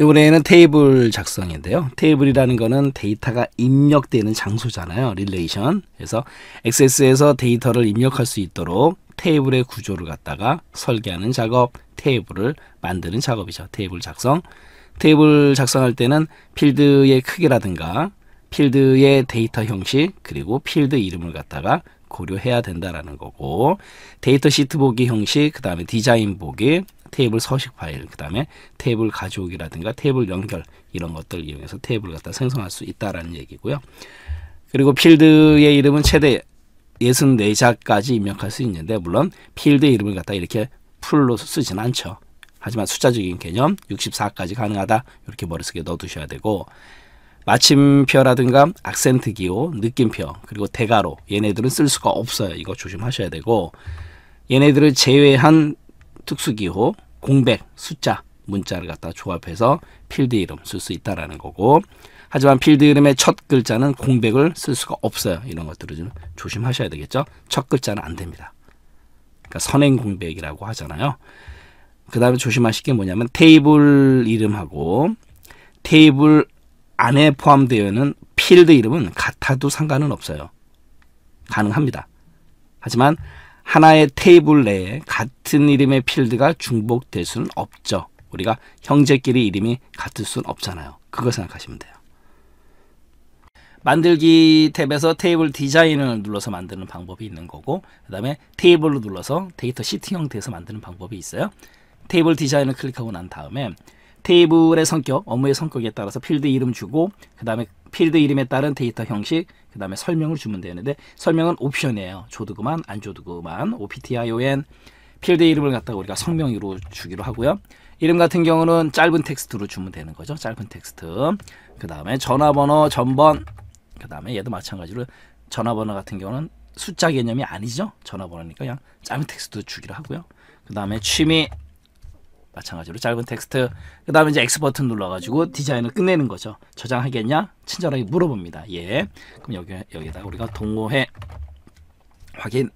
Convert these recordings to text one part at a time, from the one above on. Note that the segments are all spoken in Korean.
이번에는 테이블 작성인데요. 테이블이라는 거는 데이터가 입력되는 장소잖아요. 릴레이션. 그래서 XS에서 데이터를 입력할 수 있도록 테이블의 구조를 갖다가 설계하는 작업, 테이블을 만드는 작업이죠. 테이블 작성. 테이블 작성할 때는 필드의 크기라든가 필드의 데이터 형식 그리고 필드 이름을 갖다가 고려해야 된다라는 거고 데이터 시트 보기 형식 그 다음에 디자인 보기 테이블 서식 파일, 그 다음에 테이블 가져오기라든가 테이블 연결 이런 것들 이용해서 테이블 을 갖다 생성할 수 있다라는 얘기고요. 그리고 필드의 이름은 최대 64자까지 입력할 수 있는데 물론 필드의 이름을 갖다 이렇게 풀로 쓰진 않죠. 하지만 숫자적인 개념 64까지 가능하다 이렇게 머릿속에 넣어두셔야 되고 마침표라든가 악센트 기호, 느낌표, 그리고 대가로 얘네들은 쓸 수가 없어요. 이거 조심하셔야 되고 얘네들을 제외한 특수기호, 공백, 숫자, 문자를 갖다 조합해서 필드 이름 쓸 수 있다라는 거고 하지만 필드 이름의 첫 글자는 공백을 쓸 수가 없어요. 이런 것들을 좀 조심하셔야 되겠죠. 첫 글자는 안 됩니다. 그러니까 선행 공백이라고 하잖아요. 그 다음에 조심하실 게 뭐냐면 테이블 이름하고 테이블 안에 포함되어 있는 필드 이름은 같아도 상관은 없어요. 가능합니다. 하지만 하나의 테이블 내에 같은 이름의 필드가 중복될 수는 없죠. 우리가 형제끼리 이름이 같을 수는 없잖아요. 그걸 생각하시면 돼요. 만들기 탭에서 테이블 디자인을 눌러서 만드는 방법이 있는 거고 그 다음에 테이블로 눌러서 데이터 시트 형태에서 만드는 방법이 있어요. 테이블 디자인을 클릭하고 난 다음에 테이블의 성격, 업무의 성격에 따라서 필드 이름 주고 그 다음에 필드 이름에 따른 데이터 형식, 그 다음에 설명을 주면 되는데 설명은 옵션이에요. 줘도 그만, 안 줘도 그만, OPTION, 필드 이름을 갖다가 우리가 성명으로 주기로 하고요. 이름 같은 경우는 짧은 텍스트로 주면 되는 거죠. 짧은 텍스트. 그 다음에 전화번호, 전번, 그 다음에 얘도 마찬가지로 전화번호 같은 경우는 숫자 개념이 아니죠. 전화번호니까 그냥 짧은 텍스트 주기로 하고요. 그 다음에 취미, 마찬가지로 짧은 텍스트 그 다음에 이제 X 버튼 눌러가지고 디자인을 끝내는 거죠 저장하겠냐 친절하게 물어봅니다 예 그럼 여기 여기다 우리가 동호회 확인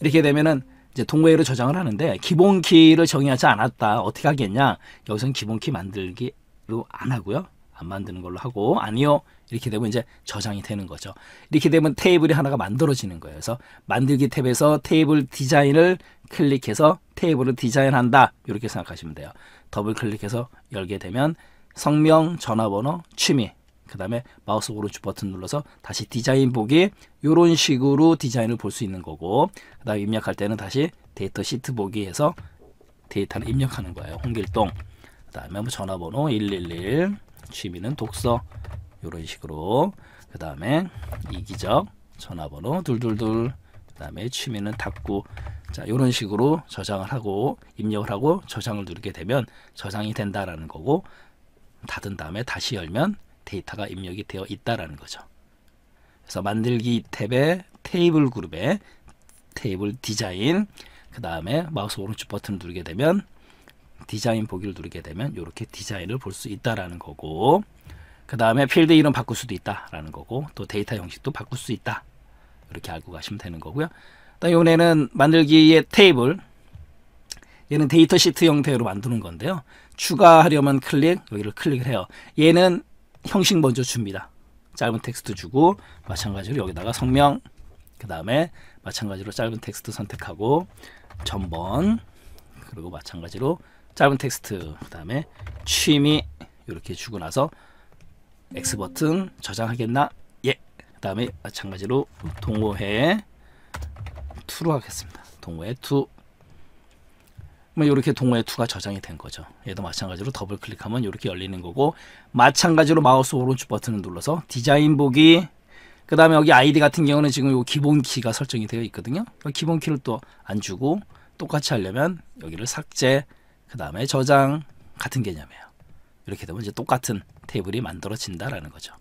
이렇게 되면은 이제 동호회로 저장을 하는데 기본키를 정의하지 않았다 어떻게 하겠냐 여기서는 기본키 만들기로 안 하고요 안 만드는 걸로 하고 아니요 이렇게 되면 이제 저장이 되는 거죠. 이렇게 되면 테이블이 하나가 만들어지는 거예요. 그래서 만들기 탭에서 테이블 디자인을 클릭해서 테이블을 디자인한다 이렇게 생각하시면 돼요. 더블 클릭해서 열게 되면 성명, 전화번호, 취미 그 다음에 마우스 오른쪽 버튼 눌러서 다시 디자인 보기 이런 식으로 디자인을 볼 수 있는 거고 그 다음에 입력할 때는 다시 데이터 시트 보기 해서 데이터를 입력하는 거예요. 홍길동 그 다음에 뭐 전화번호 111 취미는 독서 이런 식으로 그 다음에 이기적 전화번호 둘둘둘 그 다음에 취미는 탁구 자 이런 식으로 저장을 하고 입력을 하고 저장을 누르게 되면 저장이 된다라는 거고 닫은 다음에 다시 열면 데이터가 입력이 되어 있다라는 거죠. 그래서 만들기 탭에 테이블 그룹에 테이블 디자인 그 다음에 마우스 오른쪽 버튼 누르게 되면 디자인 보기를 누르게 되면 이렇게 디자인을 볼 수 있다라는 거고 그 다음에 필드 이름 바꿀 수도 있다라는 거고 또 데이터 형식도 바꿀 수 있다 이렇게 알고 가시면 되는 거고요. 이번에는 만들기의 테이블 얘는 데이터 시트 형태로 만드는 건데요. 추가하려면 클릭 여기를 클릭을 해요. 얘는 형식 먼저 줍니다. 짧은 텍스트 주고 마찬가지로 여기다가 성명 그 다음에 마찬가지로 짧은 텍스트 선택하고 전번 그리고 마찬가지로 짧은 텍스트 그다음에 취미 이렇게 주고 나서 X 버튼 저장하겠나? 예. 그다음에 마찬가지로 동호회 투로 하겠습니다. 동호회 투. 뭐 이렇게 동호회 투가 저장이 된 거죠. 얘도 마찬가지로 더블 클릭하면 이렇게 열리는 거고 마찬가지로 마우스 오른쪽 버튼을 눌러서 디자인 보기 그 다음에 여기 아이디 같은 경우는 지금 요 기본 키가 설정이 되어 있거든요. 기본 키를 또 안 주고 똑같이 하려면 여기를 삭제 그 다음에 저장 같은 개념이에요. 이렇게 되면 이제 똑같은 테이블이 만들어진다라는 거죠.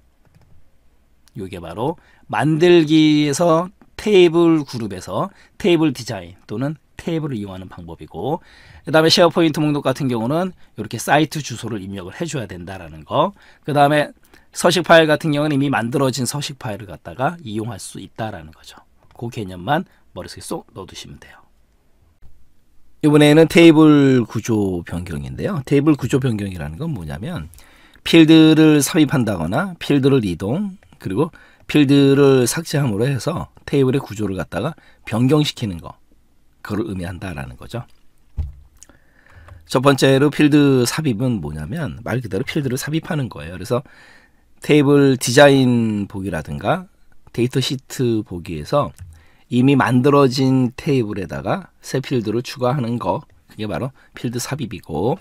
이게 바로 만들기에서 테이블 그룹에서 테이블 디자인 또는 테이블을 이용하는 방법이고 그 다음에 쉐어포인트 목록 같은 경우는 이렇게 사이트 주소를 입력을 해줘야 된다라는 거그 다음에 서식 파일 같은 경우는 이미 만들어진 서식 파일을 갖다가 이용할 수 있다라는 거죠. 그 개념만 머릿속에 쏙 넣어두시면 돼요. 이번에는 테이블 구조 변경인데요. 테이블 구조 변경이라는 건 뭐냐면 필드를 삽입한다거나 필드를 이동 그리고 필드를 삭제함으로 해서 테이블의 구조를 갖다가 변경시키는 거 그걸 의미한다라는 거죠. 첫 번째로 필드 삽입은 뭐냐면 말 그대로 필드를 삽입하는 거예요. 그래서 테이블 디자인 보기라든가 데이터 시트 보기에서 이미 만들어진 테이블에다가 새 필드를 추가하는 거 그게 바로 필드 삽입이고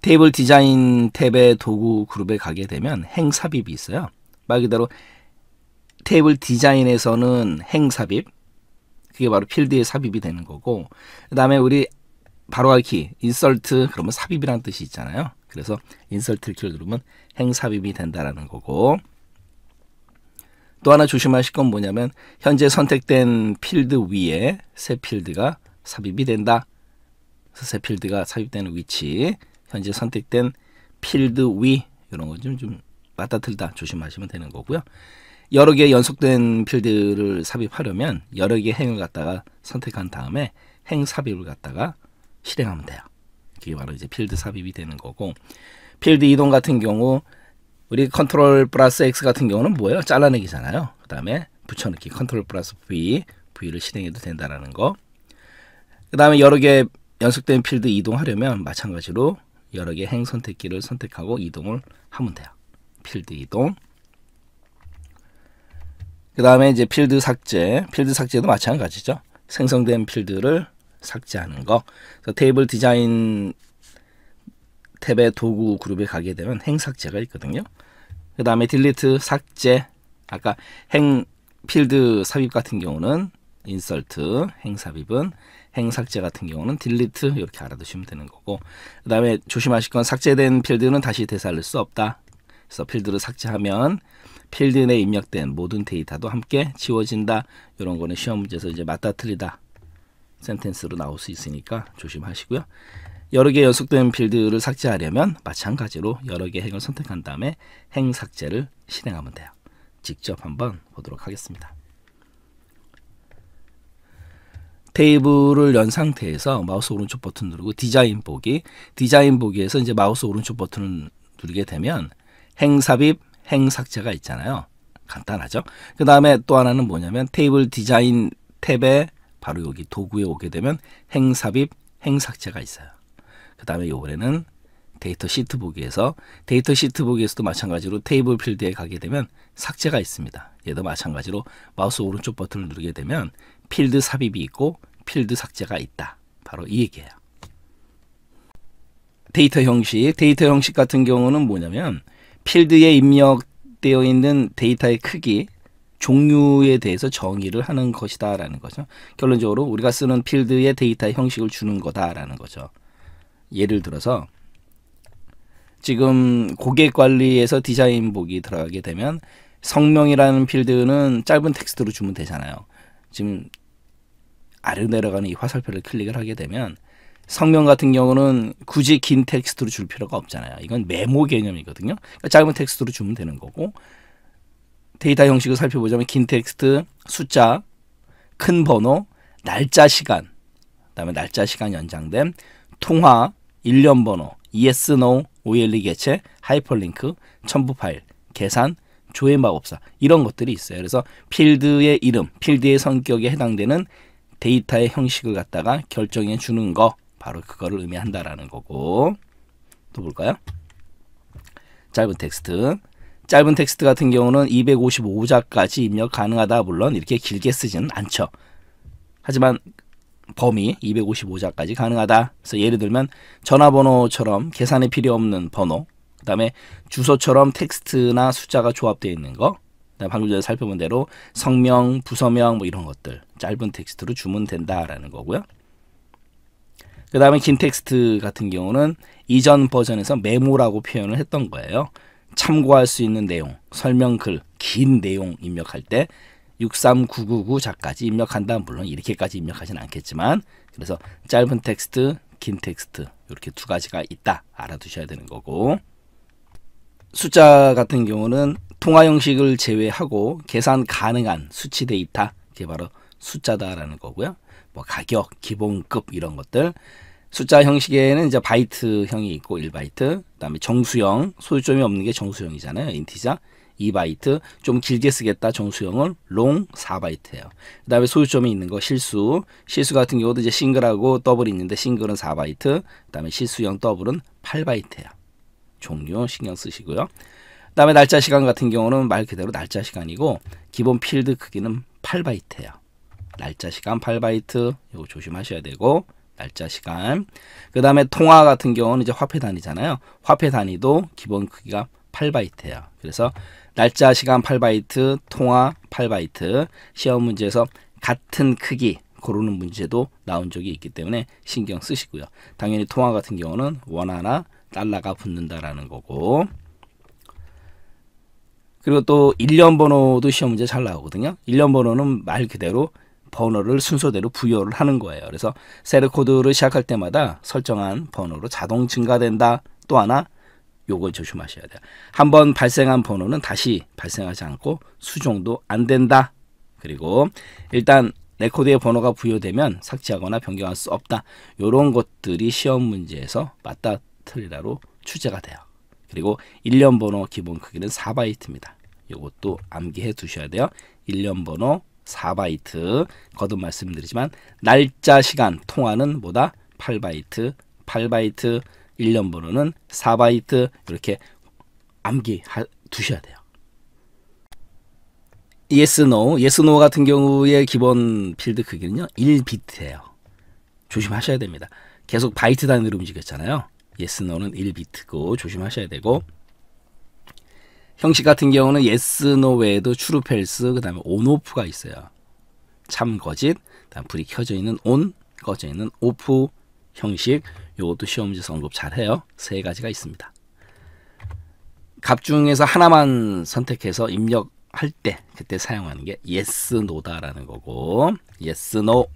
테이블 디자인 탭의 도구 그룹에 가게 되면 행 삽입이 있어요. 말 그대로 테이블 디자인에서는 행 삽입 그게 바로 필드에 삽입이 되는 거고 그 다음에 우리 바로알기 인설트 그러면 삽입이란 뜻이 있잖아요. 그래서 인설트를 누르면 행 삽입이 된다라는 거고 또 하나 조심하실 건 뭐냐면 현재 선택된 필드 위에 새 필드가 삽입이 된다. 그래서 새 필드가 삽입되는 위치, 현재 선택된 필드 위 이런 거 좀 좀 맞다 틀다 조심하시면 되는 거고요. 여러 개 연속된 필드를 삽입하려면 여러 개 행을 갖다가 선택한 다음에 행 삽입을 갖다가 실행하면 돼요. 그게 바로 이제 필드 삽입이 되는 거고 필드 이동 같은 경우 우리 컨트롤 플러스 X 같은 경우는 뭐예요? 잘라내기잖아요. 그 다음에 붙여넣기 컨트롤 플러스 V, V를 실행해도 된다라는 거. 그 다음에 여러 개 연속된 필드 이동하려면 마찬가지로 여러 개 행 선택기를 선택하고 이동을 하면 돼요. 필드 이동. 그 다음에 이제 필드 삭제. 필드 삭제도 마찬가지죠. 생성된 필드를 삭제하는 거. 그래서 테이블 디자인 탭의 도구 그룹에 가게 되면 행 삭제가 있거든요. 그 다음에 딜리트 삭제 아까 행 필드 삽입 같은 경우는 인설트 행 삽입은 행 삭제 같은 경우는 딜리트 이렇게 알아두시면 되는 거고 그 다음에 조심하실 건 삭제된 필드는 다시 되살릴 수 없다 그래서 필드를 삭제하면 필드 내 입력된 모든 데이터도 함께 지워진다 이런 거는 시험 문제에서 이제 맞다 틀리다 센텐스로 나올 수 있으니까 조심하시고요 여러 개 연속된 필드를 삭제하려면 마찬가지로 여러 개 행을 선택한 다음에 행 삭제를 실행하면 돼요. 직접 한번 보도록 하겠습니다. 테이블을 연 상태에서 마우스 오른쪽 버튼 누르고 디자인 보기 디자인 보기에서 이제 마우스 오른쪽 버튼을 누르게 되면 행 삽입, 행 삭제가 있잖아요. 간단하죠. 그 다음에 또 하나는 뭐냐면 테이블 디자인 탭에 바로 여기 도구에 오게 되면 행 삽입, 행 삭제가 있어요. 그 다음에 요번에는 데이터 시트 보기에서 데이터 시트 보기에서도 마찬가지로 테이블 필드에 가게 되면 삭제가 있습니다. 얘도 마찬가지로 마우스 오른쪽 버튼을 누르게 되면 필드 삽입이 있고 필드 삭제가 있다. 바로 이 얘기예요. 데이터 형식, 데이터 형식 같은 경우는 뭐냐면 필드에 입력되어 있는 데이터의 크기, 종류에 대해서 정의를 하는 것이다라는 거죠. 결론적으로 우리가 쓰는 필드의 데이터 형식을 주는 거다라는 거죠. 예를 들어서 지금 고객 관리에서 디자인복이 들어가게 되면 성명이라는 필드는 짧은 텍스트로 주면 되잖아요. 지금 아래 내려가는 이 화살표를 클릭을 하게 되면 성명 같은 경우는 굳이 긴 텍스트로 줄 필요가 없잖아요. 이건 메모 개념이거든요. 그러니까 짧은 텍스트로 주면 되는 거고 데이터 형식을 살펴보자면 긴 텍스트, 숫자, 큰 번호, 날짜 시간, 그다음에 날짜 시간 연장됨, 통화, 일련 번호, yes, no, OLE 개체, 하이퍼링크, 첨부 파일, 계산, 조회 마법사 이런 것들이 있어요. 그래서 필드의 이름, 필드의 성격에 해당되는 데이터의 형식을 갖다가 결정해 주는 거 바로 그거를 의미한다라는 거고 또 볼까요? 짧은 텍스트 짧은 텍스트 같은 경우는 255자까지 입력 가능하다 물론 이렇게 길게 쓰지는 않죠. 하지만 범위 255자까지 가능하다. 그래서 예를 들면 전화번호처럼 계산에 필요 없는 번호, 그 다음에 주소처럼 텍스트나 숫자가 조합되어 있는 거, 방금 전에 살펴본 대로 성명, 부서명 뭐 이런 것들 짧은 텍스트로 주문 된다라는 거고요. 그 다음에 긴 텍스트 같은 경우는 이전 버전에서 메모라고 표현을 했던 거예요. 참고할 수 있는 내용, 설명글, 긴 내용 입력할 때 63999자까지 입력한다면 물론 이렇게까지 입력하진 않겠지만 그래서 짧은 텍스트, 긴 텍스트 이렇게 두 가지가 있다 알아두셔야 되는 거고 숫자 같은 경우는 통화 형식을 제외하고 계산 가능한 수치 데이터 그게 바로 숫자다라는 거고요. 뭐 가격, 기본급 이런 것들 숫자 형식에는 이제 바이트형이 있고 1바이트, 그다음에 정수형, 소유점이 없는 게 정수형이잖아요. 인티자. 2바이트, 좀 길게 쓰겠다 정수형을 롱 4바이트예요. 그 다음에 소유점이 있는 거 실수, 실수 같은 경우도 이제 싱글하고 더블이 있는데 싱글은 4바이트, 그 다음에 실수형 더블은 8바이트예요. 종류 신경 쓰시고요. 그 다음에 날짜 시간 같은 경우는 말 그대로 날짜 시간이고 기본 필드 크기는 8바이트예요. 날짜 시간 8바이트 이거 조심하셔야 되고 날짜 시간 그 다음에 통화 같은 경우는 이제 화폐 단위잖아요. 화폐 단위도 기본 크기가 8바이트예요. 그래서 날짜, 시간 8바이트, 통화 8바이트, 시험 문제에서 같은 크기 고르는 문제도 나온 적이 있기 때문에 신경 쓰시고요. 당연히 통화 같은 경우는 원화나 달러가 붙는다라는 거고 그리고 또 1년 번호도 시험 문제 잘 나오거든요. 1년 번호는 말 그대로 번호를 순서대로 부여를 하는 거예요. 그래서 세르코드를 시작할 때마다 설정한 번호로 자동 증가된다. 또 하나 요걸 조심하셔야 돼요. 한번 발생한 번호는 다시 발생하지 않고 수정도 안 된다. 그리고 일단 레코드의 번호가 부여되면 삭제하거나 변경할 수 없다. 요런 것들이 시험 문제에서 맞다 틀리다로 출제가 돼요. 그리고 1년 번호 기본 크기는 4바이트입니다. 요것도 암기해 두셔야 돼요. 1년 번호 4바이트 거듭 말씀드리지만 날짜 시간 통화는 뭐다 8바이트 8바이트 1년 번호는 4바이트 이렇게 암기 두셔야 돼요. yes, no. yes, no 같은 경우에 기본 필드 크기는요. 1비트예요. 조심하셔야 됩니다. 계속 바이트 단위로 움직였잖아요. yes, no는 1비트고 조심하셔야 되고 형식 같은 경우는 yes, no 외에도 true, false, 그 다음에 on, off가 있어요. 참, 거짓, 다음 불이 켜져 있는 on, 꺼져 있는 off 형식 요것도 시험 문제 성급 잘해요. 세 가지가 있습니다. 값 중에서 하나만 선택해서 입력할 때 그때 사용하는 게 yes, no다라는 거고 yes, no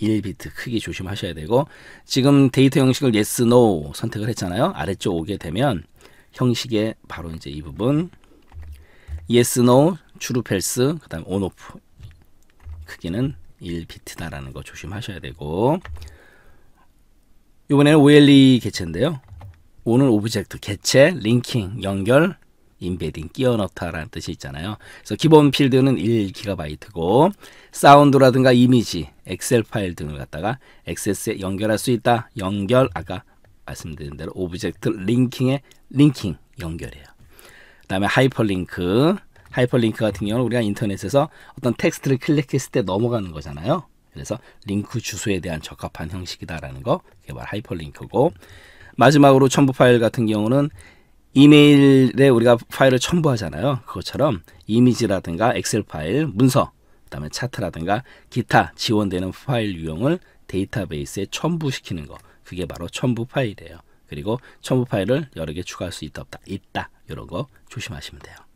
1비트 크기 조심하셔야 되고 지금 데이터 형식을 yes, no 선택을 했잖아요. 아래쪽 오게 되면 형식에 바로 이제 이 부분 yes, no, true, false 그다음 on, off 크기는 1비트다라는 거 조심하셔야 되고 이번에는 OLE 개체인데요. 오늘 오브젝트 개체, 링킹, 연결, 인베딩, 끼워 넣다라는 뜻이 있잖아요. 그래서 기본 필드는 1GB고 사운드라든가 이미지, 엑셀 파일 등을 갖다가 액세스에 연결할 수 있다. 연결 아까 말씀드린 대로 오브젝트 링킹에 링킹 연결이에요. 그다음에 하이퍼링크, 하이퍼링크 같은 경우는 우리가 인터넷에서 어떤 텍스트를 클릭했을 때 넘어가는 거잖아요. 그래서 링크 주소에 대한 적합한 형식이다라는 거 개발 하이퍼링크고 마지막으로 첨부 파일 같은 경우는 이메일에 우리가 파일을 첨부하잖아요. 그것처럼 이미지라든가 엑셀 파일, 문서, 그다음에 차트라든가 기타 지원되는 파일 유형을 데이터베이스에 첨부시키는 거. 그게 바로 첨부 파일이에요. 그리고 첨부 파일을 여러 개 추가할 수 있다 없다 있다 이런 거 조심하시면 돼요.